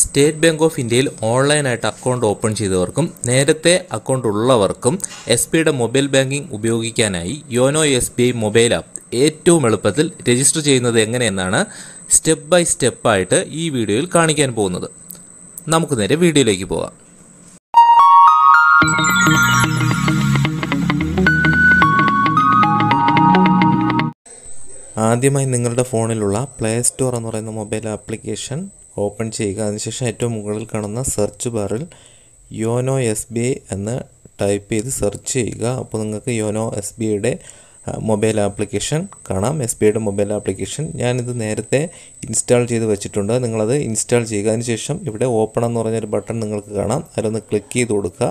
state bank of ഇന്ത്യയിൽ ഓൺലൈനായിട്ട് account open ചെയ്തവർക്കും നേരത്തെ അക്കൗണ്ട് ഉള്ളവർക്കും എസ് ബിയുടെ മൊബൈൽ ബാങ്കിംഗ് ഉപയോഗിക്കാനായി YONO S B I mobile app ഏറ്റവും എളുപ്പത്തിൽ രജിസ്റ്റർ ചെയ്യുന്നത് എങ്ങനെയെന്നാണ് സ്റ്റെപ്പ് ബൈ സ്റ്റെപ്പായിട്ട് ഈ വീഡിയോയിൽ കാണിക്കാൻ പോകുന്നത് നമുക്ക് നേരെ വീഡിയോയിലേക്ക് പോകാം ആദ്യമായി നിങ്ങളുടെ ഫോണിലുള്ള പ്ലേ സ്റ്റോർ എന്ന് പറയുന്ന മൊബൈൽ ആപ്ലിക്കേഷൻ ഓപ്പൺ ചെയ്യുക അതിനുശേഷം ഏറ്റവും മുകളിൽ കാണുന്ന സെർച്ച് ബാറിൽ യോനോ എസ് ബി ഐ എന്ന് ടൈപ്പ് ചെയ്ത് സെർച്ച് ചെയ്യുക അപ്പോൾ നിങ്ങൾക്ക് യോനോ എസ് ബി ഐയുടെ മൊബൈൽ ആപ്ലിക്കേഷൻ കാണാം എസ് ബി ഐയുടെ മൊബൈൽ ആപ്ലിക്കേഷൻ ഞാനിത് നേരത്തെ ഇൻസ്റ്റാൾ ചെയ്ത് വെച്ചിട്ടുണ്ട് നിങ്ങളത് ഇൻസ്റ്റാൾ ചെയ്യുക അതിനുശേഷം ഇവിടെ ഓപ്പൺ എന്ന് പറഞ്ഞൊരു ബട്ടൺ നിങ്ങൾക്ക് കാണാം അതിലൊന്ന് ക്ലിക്ക് ചെയ്ത് കൊടുക്കുക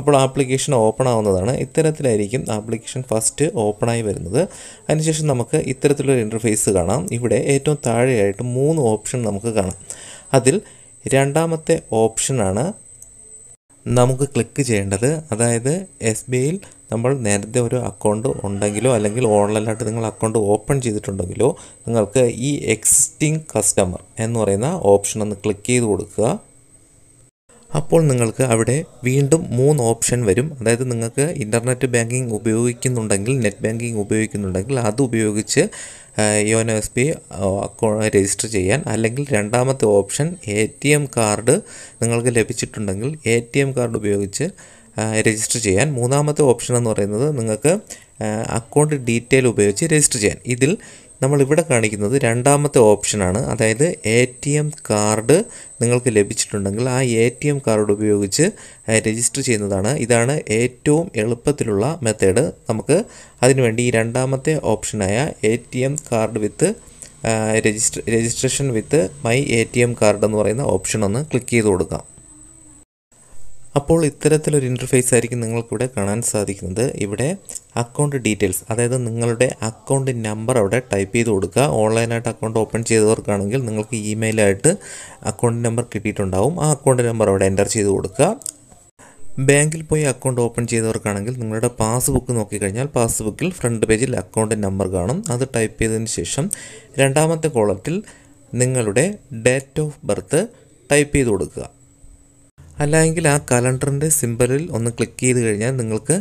അപ്പോൾ ആപ്ലിക്കേഷൻ ഓപ്പൺ ആവുന്നതാണ് ഇത്തരത്തിലായിരിക്കും ആപ്ലിക്കേഷൻ ഫസ്റ്റ് ഓപ്പണായി വരുന്നത് അതിനുശേഷം നമുക്ക് ഇത്തരത്തിലൊരു ഇൻ്റർഫേസ് കാണാം ഇവിടെ ഏറ്റവും താഴെയായിട്ട് മൂന്ന് ഓപ്ഷൻ നമുക്ക് കാണാം അതിൽ രണ്ടാമത്തെ ഓപ്ഷനാണ് നമുക്ക് ക്ലിക്ക് ചെയ്യേണ്ടത് അതായത് എസ് ബി ഐയിൽ നമ്മൾ നേരത്തെ ഒരു അക്കൗണ്ട് ഉണ്ടെങ്കിലോ അല്ലെങ്കിൽ ഓൺലൈനായിട്ട് നിങ്ങൾ അക്കൗണ്ട് ഓപ്പൺ ചെയ്തിട്ടുണ്ടെങ്കിലോ നിങ്ങൾക്ക് ഈ എക്സിസ്റ്റിംഗ് കസ്റ്റമർ എന്ന് പറയുന്ന ഓപ്ഷൻ ഒന്ന് ക്ലിക്ക് ചെയ്ത് കൊടുക്കുക അപ്പോൾ നിങ്ങൾക്ക് അവിടെ വീണ്ടും മൂന്ന് ഓപ്ഷൻ വരും അതായത് നിങ്ങൾക്ക് ഇൻ്റർനെറ്റ് ബാങ്കിങ് ഉപയോഗിക്കുന്നുണ്ടെങ്കിൽ നെറ്റ് ബാങ്കിങ് ഉപയോഗിക്കുന്നുണ്ടെങ്കിൽ അത് ഉപയോഗിച്ച് യോനോ എസ് ബി രജിസ്റ്റർ ചെയ്യാൻ അല്ലെങ്കിൽ രണ്ടാമത്തെ option A T M card നിങ്ങൾക്ക് ലഭിച്ചിട്ടുണ്ടെങ്കിൽ എ ടി എം കാർഡ് ഉപയോഗിച്ച് രജിസ്റ്റർ ചെയ്യാൻ മൂന്നാമത്തെ ഓപ്ഷൻ എന്ന് പറയുന്നത് നിങ്ങൾക്ക് അക്കൗണ്ട് ഡീറ്റെയിൽ ഉപയോഗിച്ച് രജിസ്റ്റർ ചെയ്യാൻ ഇതിൽ നമ്മൾ ഇവിടെ കാണിക്കുന്നത് രണ്ടാമത്തെ ഓപ്ഷനാണ് അതായത് എ ടി എം കാർഡ് നിങ്ങൾക്ക് ലഭിച്ചിട്ടുണ്ടെങ്കിൽ ആ എ ടി എം കാർഡ് ഉപയോഗിച്ച് രജിസ്റ്റർ ചെയ്യുന്നതാണ് ഇതാണ് ഏറ്റവും എളുപ്പത്തിലുള്ള മെത്തേഡ് നമുക്ക് അതിനുവേണ്ടി ഈ രണ്ടാമത്തെ ഓപ്ഷനായ A T M card with register registration with my A T M card എന്ന് പറയുന്ന ഓപ്ഷൻ ഒന്ന് ക്ലിക്ക് ചെയ്ത് കൊടുക്കാം അപ്പോൾ ഇത്തരത്തിലൊരു ഇൻ്റർഫേസ് ആയിരിക്കും നിങ്ങൾക്കിവിടെ കാണാൻ സാധിക്കുന്നത് ഇവിടെ അക്കൗണ്ട് ഡീറ്റെയിൽസ് അതായത് നിങ്ങളുടെ അക്കൗണ്ട് നമ്പർ അവിടെ ടൈപ്പ് ചെയ്ത് കൊടുക്കുക ഓൺലൈനായിട്ട് അക്കൗണ്ട് ഓപ്പൺ ചെയ്തവർക്കാണെങ്കിൽ നിങ്ങൾക്ക് ഇമെയിലായിട്ട് അക്കൗണ്ട് നമ്പർ കിട്ടിയിട്ടുണ്ടാവും ആ അക്കൗണ്ട് നമ്പർ അവിടെ എൻ്റർ ചെയ്ത് കൊടുക്കുക ബാങ്കിൽ പോയി അക്കൗണ്ട് ഓപ്പൺ ചെയ്തവർക്കാണെങ്കിൽ നിങ്ങളുടെ പാസ്ബുക്ക് നോക്കിക്കഴിഞ്ഞാൽ പാസ്ബുക്കിൽ ഫ്രണ്ട് പേജിൽ അക്കൗണ്ട് നമ്പർ കാണും അത് ടൈപ്പ് ചെയ്തതിന് ശേഷം രണ്ടാമത്തെ കോളത്തിൽ നിങ്ങളുടെ ഡേറ്റ് ഓഫ് ബർത്ത് ടൈപ്പ് ചെയ്ത് കൊടുക്കുക അല്ലെങ്കിൽ ആ കലണ്ടറിൻ്റെ സിമ്പലിൽ ഒന്ന് ക്ലിക്ക് ചെയ്ത് കഴിഞ്ഞാൽ നിങ്ങൾക്ക്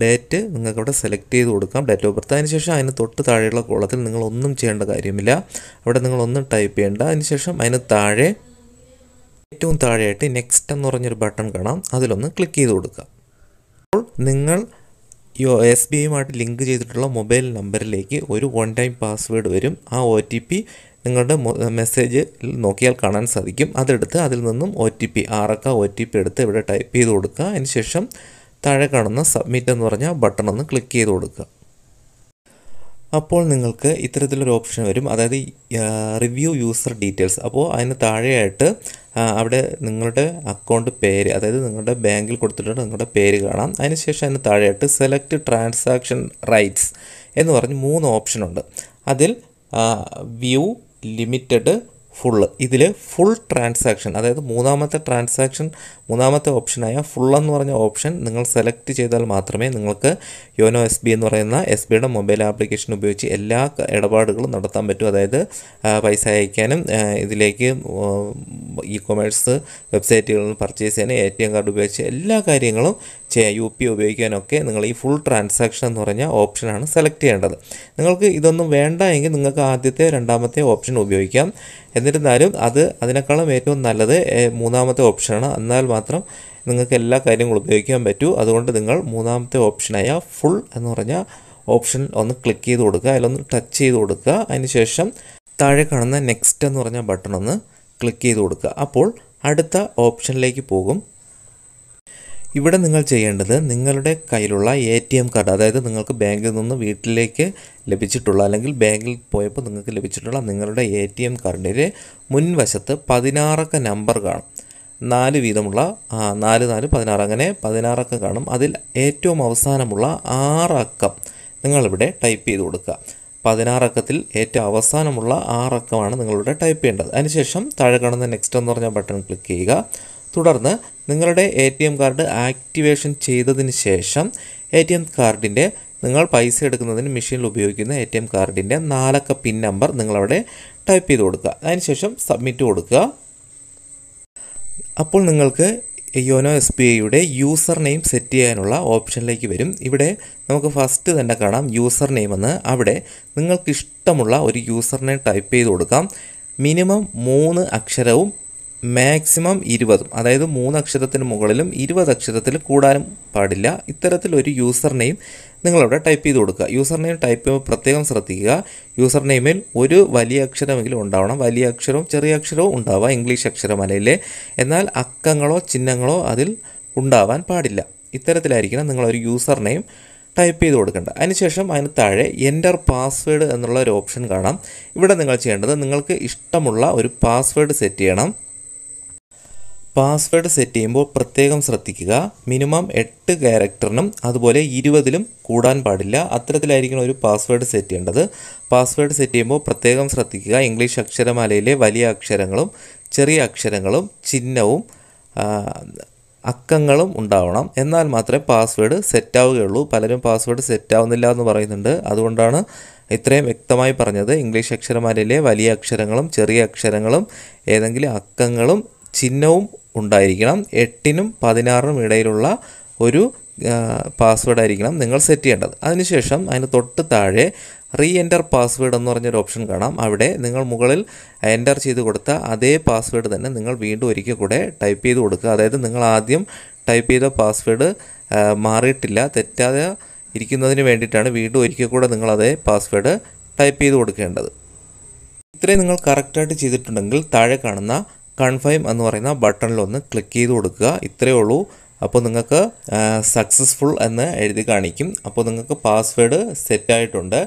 ഡേറ്റ് നിങ്ങൾക്ക് അവിടെ സെലക്ട് ചെയ്ത് കൊടുക്കാം ഡേറ്റ് ഓഫ് ബർത്ത് അതിനുശേഷം അതിന് തൊട്ട് താഴെയുള്ള കോളത്തിൽ നിങ്ങൾ ഒന്നും ചെയ്യേണ്ട കാര്യമില്ല അവിടെ നിങ്ങളൊന്നും ടൈപ്പ് ചെയ്യേണ്ട അതിനുശേഷം അതിന് താഴെ ഏറ്റവും താഴെയായിട്ട് നെക്സ്റ്റ് എന്ന് പറഞ്ഞൊരു ബട്ടൺ കാണാം അതിലൊന്ന് ക്ലിക്ക് ചെയ്ത് കൊടുക്കുക അപ്പോൾ നിങ്ങൾ യോ എസ് ബി ഐയുമായിട്ട് ലിങ്ക് ചെയ്തിട്ടുള്ള മൊബൈൽ നമ്പറിലേക്ക് ഒരു വൺ ടൈം പാസ്വേഡ് വരും ആ ഒ ടി പി നിങ്ങളുടെ മെസ്സേജ് നോക്കിയാൽ കാണാൻ സാധിക്കും അതെടുത്ത് അതിൽ നിന്നും ഒ ടി പി ആറക്ക ഒ ടി പി എടുത്ത് ഇവിടെ ടൈപ്പ് ചെയ്ത് കൊടുക്കുക അതിനുശേഷം താഴെ കാണുന്ന സബ്മിറ്റ് എന്ന് പറഞ്ഞ ബട്ടൺ ഒന്ന് ക്ലിക്ക് ചെയ്ത് കൊടുക്കുക അപ്പോൾ നിങ്ങൾക്ക് ഇത്തരത്തിലൊരു ഓപ്ഷൻ വരും അതായത് റിവ്യൂ യൂസർ ഡീറ്റെയിൽസ് അപ്പോൾ അതിന് താഴെയായിട്ട് അവിടെ നിങ്ങളുടെ അക്കൗണ്ട് പേര് അതായത് നിങ്ങളുടെ ബാങ്കിൽ കൊടുത്തിട്ടുണ്ട് നിങ്ങളുടെ പേര് കാണാം അതിനുശേഷം അതിന് താഴെയായിട്ട് സെലക്ട് ട്രാൻസാക്ഷൻ റൈറ്റ്സ് എന്ന് പറഞ്ഞ് മൂന്ന് ഓപ്ഷനുണ്ട് അതിൽ വ്യൂ ലിമിറ്റഡ് ഫുള്ള് ഇതിൽ ഫുൾ ട്രാൻസാക്ഷൻ അതായത് മൂന്നാമത്തെ ട്രാൻസാക്ഷൻ മൂന്നാമത്തെ ഓപ്ഷനായ ഫുൾ എന്ന് പറഞ്ഞ ഓപ്ഷൻ നിങ്ങൾ സെലക്ട് ചെയ്താൽ മാത്രമേ നിങ്ങൾക്ക് യോനോ എസ് ബി എന്ന് പറയുന്ന എസ് ബിയുടെ മൊബൈൽ ആപ്ലിക്കേഷൻ ഉപയോഗിച്ച് എല്ലാ ഇടപാടുകളും നടത്താൻ പറ്റും അതായത് പൈസ അയക്കാനും ഇതിലേക്ക് ഇ കൊമേഴ്സ് വെബ്സൈറ്റുകളിൽ നിന്ന് പർച്ചേസ് ചെയ്യാനും എ ടി എം കാർഡ് ഉപയോഗിച്ച് എല്ലാ കാര്യങ്ങളും ചെയ്യാം യു പി ഉപയോഗിക്കാനൊക്കെ നിങ്ങൾ ഈ ഫുൾ ട്രാൻസാക്ഷൻ എന്ന് പറഞ്ഞ ഓപ്ഷനാണ് സെലക്ട് ചെയ്യേണ്ടത് നിങ്ങൾക്ക് ഇതൊന്നും വേണ്ട എങ്കിൽ നിങ്ങൾക്ക് ആദ്യത്തെ രണ്ടാമത്തെ ഓപ്ഷൻ ഉപയോഗിക്കാം എന്നിരുന്നാലും അത് അതിനേക്കാളും ഏറ്റവും നല്ലത് മൂന്നാമത്തെ ഓപ്ഷനാണ് എന്നാൽ മാത്രം നിങ്ങൾക്ക് എല്ലാ കാര്യങ്ങളും ഉപയോഗിക്കാൻ പറ്റൂ അതുകൊണ്ട് നിങ്ങൾ മൂന്നാമത്തെ ഓപ്ഷനായ ഫുൾ എന്ന് പറഞ്ഞ ഓപ്ഷൻ ഒന്ന് ക്ലിക്ക് ചെയ്ത് കൊടുക്കുക അതിലൊന്ന് ടച്ച് ചെയ്ത് കൊടുക്കുക അതിനുശേഷം താഴെ കാണുന്ന നെക്സ്റ്റ് എന്ന് പറഞ്ഞ ബട്ടൺ ഒന്ന് ക്ലിക്ക് ചെയ്ത് കൊടുക്കുക അപ്പോൾ അടുത്ത ഓപ്ഷനിലേക്ക് പോകും ഇവിടെ നിങ്ങൾ ചെയ്യേണ്ടത് നിങ്ങളുടെ കയ്യിലുള്ള എ ടി എം കാർഡ് അതായത് നിങ്ങൾക്ക് ബാങ്കിൽ നിന്ന് വീട്ടിലേക്ക് ലഭിച്ചിട്ടുള്ള അല്ലെങ്കിൽ ബാങ്കിൽ പോയപ്പോൾ നിങ്ങൾക്ക് ലഭിച്ചിട്ടുള്ള നിങ്ങളുടെ എ ടി എം കാർഡിൻ്റെ മുൻവശത്ത് പതിനാറക്ക നമ്പർ കാണും നാല് വീതമുള്ള നാല് നാല് പതിനാറ് അങ്ങനെ പതിനാറക്കം കാണും അതിൽ ഏറ്റവും അവസാനമുള്ള ആറക്കം നിങ്ങളിവിടെ ടൈപ്പ് ചെയ്ത് കൊടുക്കുക പതിനാറക്കത്തിൽ ഏറ്റവും അവസാനമുള്ള ആറക്കമാണ് നിങ്ങളിവിടെ ടൈപ്പ് ചെയ്യേണ്ടത് അതിനുശേഷം താഴെ കാണുന്ന നെക്സ്റ്റ് എന്ന് പറഞ്ഞ ബട്ടൺ ക്ലിക്ക് ചെയ്യുക തുടർന്ന് നിങ്ങളുടെ A T M card activation ചെയ്തതിന് ശേഷം എ ടി എം കാർഡിൻ്റെ നിങ്ങൾ പൈസ എടുക്കുന്നതിന് മെഷീനിൽ ഉപയോഗിക്കുന്ന എ ടി എം കാർഡിൻ്റെ നാലക്ക പിൻ നമ്പർ നിങ്ങളവിടെ ടൈപ്പ് ചെയ്ത് കൊടുക്കുക അതിനുശേഷം സബ്മിറ്റ് കൊടുക്കുക അപ്പോൾ നിങ്ങൾക്ക് യോനോ എസ് ബി ഐയുടെ യൂസർ നെയിം സെറ്റ് ചെയ്യാനുള്ള ഓപ്ഷനിലേക്ക് വരും ഇവിടെ നമുക്ക് ഫസ്റ്റ് തന്നെ കാണാം യൂസർ നെയിം എന്ന് അവിടെ നിങ്ങൾക്ക് ഇഷ്ടമുള്ള ഒരു യൂസർ നെയിം ടൈപ്പ് ചെയ്ത് കൊടുക്കാം മിനിമം മൂന്ന് അക്ഷരവും മാക്സിമം ഇരുപതും അതായത് മൂന്ന് അക്ഷരത്തിന് മുകളിലും ഇരുപത് അക്ഷരത്തിൽ കൂടാനും പാടില്ല ഇത്തരത്തിലൊരു യൂസർ നെയിം നിങ്ങളവിടെ ടൈപ്പ് ചെയ്ത് കൊടുക്കുക യൂസർ നെയിം ടൈപ്പ് ചെയ്യുമ്പോൾ പ്രത്യേകം ശ്രദ്ധിക്കുക യൂസർ നെയിമിൽ ഒരു വലിയ അക്ഷരമെങ്കിലും ഉണ്ടാവണം വലിയ അക്ഷരവും ചെറിയ അക്ഷരവും ഉണ്ടാവുക ഇംഗ്ലീഷ് അക്ഷരമലയിലെ എന്നാൽ അക്കങ്ങളോ ചിഹ്നങ്ങളോ അതിൽ ഉണ്ടാവാൻ പാടില്ല ഇത്തരത്തിലായിരിക്കണം നിങ്ങളൊരു യൂസർ നെയിം ടൈപ്പ് ചെയ്ത് കൊടുക്കേണ്ടത് അതിനുശേഷം അതിന് താഴെ എൻ്റർ പാസ്വേഡ് എന്നുള്ള ഒരു ഓപ്ഷൻ കാണാം ഇവിടെ നിങ്ങൾ ചെയ്യേണ്ടത് നിങ്ങൾക്ക് ഇഷ്ടമുള്ള ഒരു പാസ്വേഡ് സെറ്റ് ചെയ്യണം പാസ്വേഡ് സെറ്റ് ചെയ്യുമ്പോൾ പ്രത്യേകം ശ്രദ്ധിക്കുക മിനിമം എട്ട് ക്യാരക്ടറിനും അതുപോലെ ഇരുപതിലും കൂടാൻ പാടില്ല അത്തരത്തിലായിരിക്കണം ഒരു പാസ്വേഡ് സെറ്റ് ചെയ്യേണ്ടത് പാസ്വേഡ് സെറ്റ് ചെയ്യുമ്പോൾ പ്രത്യേകം ശ്രദ്ധിക്കുക ഇംഗ്ലീഷ് അക്ഷരമാലയിലെ വലിയ അക്ഷരങ്ങളും ചെറിയ അക്ഷരങ്ങളും ചിഹ്നവും അക്കങ്ങളും ഉണ്ടാവണം എന്നാൽ മാത്രമേ പാസ്വേഡ് സെറ്റാവുകയുള്ളൂ പലരും പാസ്വേഡ് സെറ്റാവുന്നില്ല എന്ന് പറയുന്നുണ്ട് അതുകൊണ്ടാണ് ഇത്രയും വ്യക്തമായി പറഞ്ഞത് ഇംഗ്ലീഷ് അക്ഷരമാലയിലെ വലിയ അക്ഷരങ്ങളും ചെറിയ അക്ഷരങ്ങളും ഏതെങ്കിലും അക്കങ്ങളും ചിഹ്നവും ഉണ്ടായിരിക്കണം എട്ടിനും പതിനാറിനും ഇടയിലുള്ള ഒരു പാസ്വേഡ് ആയിരിക്കണം നിങ്ങൾ സെറ്റ് ചെയ്യേണ്ടത് അതിനുശേഷം അതിന് തൊട്ട് താഴെ റീ എൻ്റർ പാസ്വേഡ് എന്ന് പറഞ്ഞൊരു ഓപ്ഷൻ കാണാം അവിടെ നിങ്ങൾ മുകളിൽ എൻ്റർ ചെയ്ത് കൊടുത്ത അതേ പാസ്വേഡ് തന്നെ നിങ്ങൾ വീണ്ടും ഒരിക്കൽ കൂടെ ടൈപ്പ് ചെയ്ത് കൊടുക്കുക അതായത് നിങ്ങൾ ആദ്യം ടൈപ്പ് ചെയ്ത പാസ്വേഡ് മാറിയിട്ടില്ല തെറ്റാതെ ഇരിക്കുന്നതിന് വേണ്ടിയിട്ടാണ് വീണ്ടും ഒരിക്കൽ കൂടെ നിങ്ങൾ അതേ പാസ്വേഡ് ടൈപ്പ് ചെയ്ത് കൊടുക്കേണ്ടത് ഇത്രയും നിങ്ങൾ കറക്റ്റായിട്ട് ചെയ്തിട്ടുണ്ടെങ്കിൽ താഴെ കാണുന്ന കൺഫേം എന്ന് പറയുന്ന ബട്ടണിൽ ഒന്ന് ക്ലിക്ക് ചെയ്ത് കൊടുക്കുക ഇത്രയേ ഉള്ളൂ അപ്പോൾ നിങ്ങൾക്ക് സക്സസ്ഫുൾ എന്ന് എഴുതി കാണിക്കും അപ്പോൾ നിങ്ങൾക്ക് പാസ്വേഡ് സെറ്റായിട്ടുണ്ട്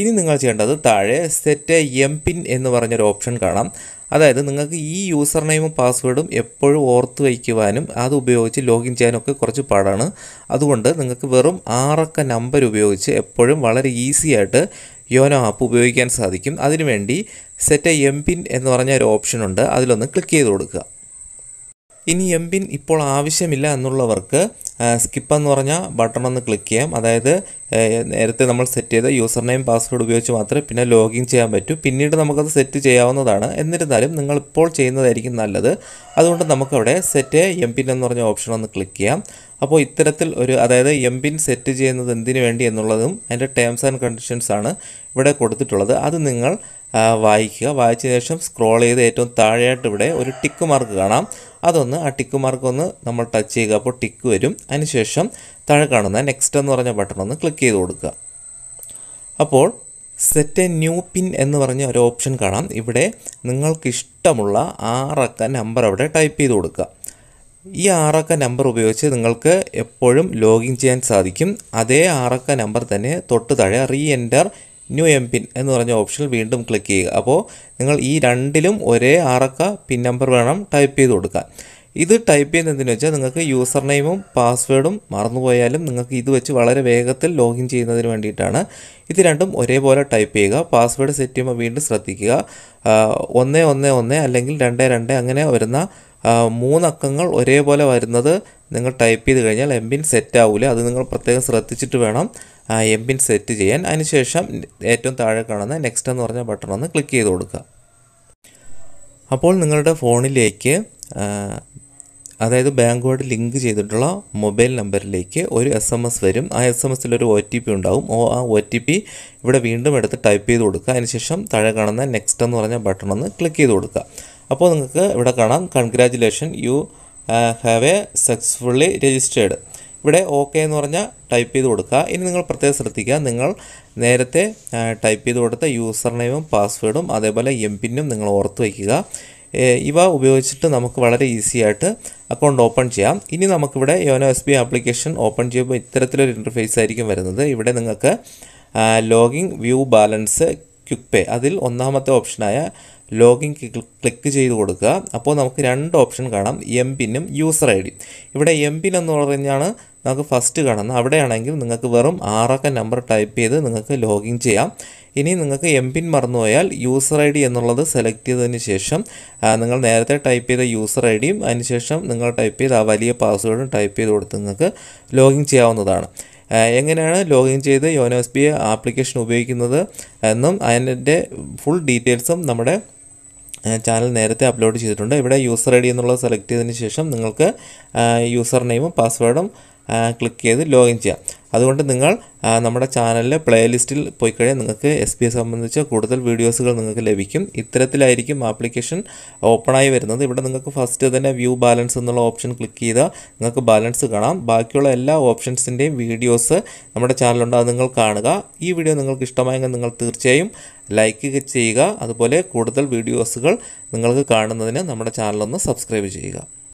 ഇനി നിങ്ങൾ ചെയ്യേണ്ടത് താഴെ സെറ്റ് എം പിൻ എന്ന് പറഞ്ഞൊരു ഓപ്ഷൻ കാണാം അതായത് നിങ്ങൾക്ക് ഈ യൂസർ നെയിമും പാസ്വേഡും എപ്പോഴും ഓർത്ത് വയ്ക്കുവാനും അത് ഉപയോഗിച്ച് ലോഗിൻ ചെയ്യാനൊക്കെ കുറച്ച് പാടാണ് അതുകൊണ്ട് നിങ്ങൾക്ക് വെറും ആറക്ക നമ്പർ ഉപയോഗിച്ച് എപ്പോഴും വളരെ ഈസി ആയിട്ട് യോനോ ആപ്പ് ഉപയോഗിക്കാൻ സാധിക്കും അതിനുവേണ്ടി സെറ്റ് എം പിൻ എന്ന് പറഞ്ഞ ഒരു ഓപ്ഷനുണ്ട് അതിലൊന്ന് ക്ലിക്ക് ചെയ്ത് കൊടുക്കുക ഇനി എം പിൻ ഇപ്പോൾ ആവശ്യമില്ല എന്നുള്ളവർക്ക് സ്കിപ്പ് എന്ന് പറഞ്ഞ ബട്ടൺ ഒന്ന് ക്ലിക്ക് ചെയ്യാം അതായത് നേരത്തെ നമ്മൾ സെറ്റ് ചെയ്ത യൂസർ നെയിം പാസ്വേഡ് ഉപയോഗിച്ച് മാത്രമേ പിന്നെ ലോഗിൻ ചെയ്യാൻ പറ്റൂ പിന്നീട് നമുക്കത് സെറ്റ് ചെയ്യാവുന്നതാണ് എന്നിരുന്നാലും നിങ്ങൾ ഇപ്പോൾ ചെയ്യുന്നതായിരിക്കും നല്ലത് അതുകൊണ്ട് നമുക്കവിടെ സെറ്റ് എം പിൻ എന്ന് പറഞ്ഞ ഓപ്ഷൻ ഒന്ന് ക്ലിക്ക് ചെയ്യാം അപ്പോൾ ഇത്തരത്തിൽ ഒരു അതായത് എം പിൻ സെറ്റ് ചെയ്യുന്നത് എന്തിനു വേണ്ടി എന്നുള്ളതും അതിൻ്റെ ടേംസ് ആൻഡ് കണ്ടീഷൻസ് ആണ് ഇവിടെ കൊടുത്തിട്ടുള്ളത് അത് നിങ്ങൾ വായിക്കുക വായിച്ച ശേഷം സ്ക്രോൾ ചെയ്ത് ഏറ്റവും താഴെയായിട്ട് ഇവിടെ ഒരു ടിക്ക് മാർക്ക് കാണാം അതൊന്ന് ആ ടിക്ക് മാർക്ക് ഒന്ന് നമ്മൾ ടച്ച് ചെയ്യുക അപ്പോൾ ടിക്ക് വരും അതിനുശേഷം താഴെ കാണുന്ന നെക്സ്റ്റ് എന്ന് പറഞ്ഞ ബട്ടൺ ഒന്ന് ക്ലിക്ക് ചെയ്ത് കൊടുക്കുക അപ്പോൾ സെറ്റ് എ ന്യൂ പിൻ എന്ന് പറഞ്ഞ ഒരു ഓപ്ഷൻ കാണാം ഇവിടെ നിങ്ങൾക്ക് ഇഷ്ടമുള്ള ആറക്ക നമ്പർ അവിടെ ടൈപ്പ് ചെയ്ത് കൊടുക്കുക ഈ ആറക്ക നമ്പർ ഉപയോഗിച്ച് നിങ്ങൾക്ക് എപ്പോഴും ലോഗിൻ ചെയ്യാൻ സാധിക്കും അതേ ആറക്ക നമ്പർ തന്നെ തൊട്ട് താഴെ re enter new M PIN എന്ന് പറഞ്ഞ ഓപ്ഷനിൽ വീണ്ടും ക്ലിക്ക് ചെയ്യുക അപ്പോൾ നിങ്ങൾ ഈ രണ്ടിലും ഒരേ ആറക്ക പിൻ നമ്പർ വേണം ടൈപ്പ് ചെയ്ത് കൊടുക്കാൻ ഇത് ടൈപ്പ് ചെയ്യുന്നതെന്ന് വെച്ചാൽ നിങ്ങൾക്ക് യൂസർ നെയിമും പാസ്വേഡും മറന്നുപോയാലും നിങ്ങൾക്ക് ഇത് വെച്ച് വളരെ വേഗത്തിൽ ലോഗിൻ ചെയ്യുന്നതിന് വേണ്ടിയിട്ടാണ് ഇത് രണ്ടും ഒരേപോലെ ടൈപ്പ് ചെയ്യുക പാസ്വേഡ് സെറ്റ് ചെയ്യുമ്പോൾ വീണ്ടും ശ്രദ്ധിക്കുക ഒന്ന് ഒന്ന് ഒന്ന് അല്ലെങ്കിൽ രണ്ട് രണ്ട് അങ്ങനെ വരുന്ന മൂന്നക്കങ്ങൾ ഒരേപോലെ വരുന്നത് നിങ്ങൾ ടൈപ്പ് ചെയ്ത് കഴിഞ്ഞാൽ എം പിൻ സെറ്റ് ആവില്ല അത് നിങ്ങൾ പ്രത്യേകം ശ്രദ്ധിച്ചിട്ട് വേണം എം പിൻ സെറ്റ് ചെയ്യാൻ അതിനുശേഷം ഏറ്റവും താഴെ കാണുന്ന നെക്സ്റ്റ് എന്ന് പറഞ്ഞ ബട്ടൺ ഒന്ന് ക്ലിക്ക് ചെയ്ത് കൊടുക്കുക അപ്പോൾ നിങ്ങളുടെ ഫോണിലേക്ക് അതായത് ബാങ്കുമായിട്ട് ലിങ്ക് ചെയ്തിട്ടുള്ള മൊബൈൽ നമ്പറിലേക്ക് ഒരു എസ് എം എസ് വരും ആ എസ് എം എസിൽ ഒരു ഒ ടി പി ഉണ്ടാവും ഓ ആ ഒ ടി പി ഇവിടെ വീണ്ടും എടുത്ത് ടൈപ്പ് ചെയ്ത് കൊടുക്കുക അതിനുശേഷം താഴെ കാണുന്ന നെക്സ്റ്റ് എന്ന് പറഞ്ഞ ബട്ടൺ ഒന്ന് ക്ലിക്ക് ചെയ്ത് കൊടുക്കുക അപ്പോൾ നിങ്ങൾക്ക് ഇവിടെ കാണാം congratulation you have a successfully registered ഇവിടെ ഓക്കെ എന്ന് പറഞ്ഞാൽ ടൈപ്പ് ചെയ്ത് കൊടുക്കുക ഇനി നിങ്ങൾ പ്രത്യേകം ശ്രദ്ധിക്കുക നിങ്ങൾ നേരത്തെ ടൈപ്പ് uh, ചെയ്ത് കൊടുത്ത യൂസർ നെയിമും പാസ്വേഡും അതേപോലെ എം പിന്നും നിങ്ങൾ ഓർത്ത് വയ്ക്കുക ഇവ ഉപയോഗിച്ചിട്ട് നമുക്ക് വളരെ ഈസി ആയിട്ട് അക്കൗണ്ട് ഓപ്പൺ ചെയ്യാം ഇനി നമുക്കിവിടെ YONO S B application open ചെയ്യുമ്പോൾ ഇത്തരത്തിലൊരു ഇൻ്റർഫേസ് ആയിരിക്കും വരുന്നത് ഇവിടെ നിങ്ങൾക്ക് login view balance quick pay അതിൽ ഒന്നാമത്തെ ഓപ്ഷനായ ലോഗിൻ ക്ലിക്ക് ചെയ്ത് കൊടുക്കുക അപ്പോൾ നമുക്ക് രണ്ട് ഓപ്ഷൻ കാണാം എം പിന്നും യൂസർ ഐ ഡി ഇവിടെ എം പിൻ എന്ന് പറഞ്ഞാണ് നമുക്ക് ഫസ്റ്റ് കാണുന്നത് അവിടെയാണെങ്കിൽ നിങ്ങൾക്ക് വെറും ആറക്ക നമ്പർ ടൈപ്പ് ചെയ്ത് നിങ്ങൾക്ക് ലോഗിൻ ചെയ്യാം ഇനി നിങ്ങൾക്ക് എം പിൻ മറന്നുപോയാൽ യൂസർ ഐ ഡി എന്നുള്ളത് സെലക്ട് ചെയ്തതിന് ശേഷം നിങ്ങൾ നേരത്തെ ടൈപ്പ് ചെയ്ത യൂസർ ഐ ഡിയും അതിനുശേഷം നിങ്ങൾ ടൈപ്പ് ചെയ്ത ആ വലിയ പാസ്വേഡും ടൈപ്പ് ചെയ്ത് കൊടുത്ത് നിങ്ങൾക്ക് ലോഗിൻ ചെയ്യാവുന്നതാണ് എങ്ങനെയാണ് ലോഗിൻ ചെയ്ത് എസ് ബി ആപ്ലിക്കേഷൻ ഉപയോഗിക്കുന്നത് എന്നും അതിൻ്റെ ഫുൾ ഡീറ്റെയിൽസും നമ്മുടെ ചാനൽ നേരത്തെ അപ്ലോഡ് ചെയ്തിട്ടുണ്ട് ഇവിടെ യൂസർ ഐ ഡി എന്നുള്ളത് സെലക്ട് ചെയ്തതിന് ശേഷം നിങ്ങൾക്ക് യൂസർ നെയിമും പാസ്വേഡും ക്ലിക്ക് ചെയ്ത് ലോഗിൻ ചെയ്യാം അതുകൊണ്ട് നിങ്ങൾ നമ്മുടെ ചാനലിലെ പ്ലേലിസ്റ്റിൽ പോയി കഴിഞ്ഞാൽ നിങ്ങൾക്ക് എസ് പി എ സംബന്ധിച്ച കൂടുതൽ വീഡിയോസുകൾ നിങ്ങൾക്ക് ലഭിക്കും ഇത്തരത്തിലായിരിക്കും ആപ്ലിക്കേഷൻ ഓപ്പണായി വരുന്നത് ഇവിടെ നിങ്ങൾക്ക് ഫസ്റ്റ് തന്നെ വ്യൂ ബാലൻസ് എന്നുള്ള ഓപ്ഷൻ ക്ലിക്ക് ചെയ്താൽ നിങ്ങൾക്ക് ബാലൻസ് കാണാം ബാക്കിയുള്ള എല്ലാ ഓപ്ഷൻസിൻ്റെയും വീഡിയോസ് നമ്മുടെ ചാനലുണ്ട് അത് നിങ്ങൾ കാണുക ഈ വീഡിയോ നിങ്ങൾക്ക് ഇഷ്ടമായെങ്കിൽ നിങ്ങൾ തീർച്ചയായും ലൈക്ക് ചെയ്യുക അതുപോലെ കൂടുതൽ വീഡിയോസുകൾ നിങ്ങൾക്ക് കാണുന്നതിന് നമ്മുടെ ചാനലൊന്ന് സബ്സ്ക്രൈബ് ചെയ്യുക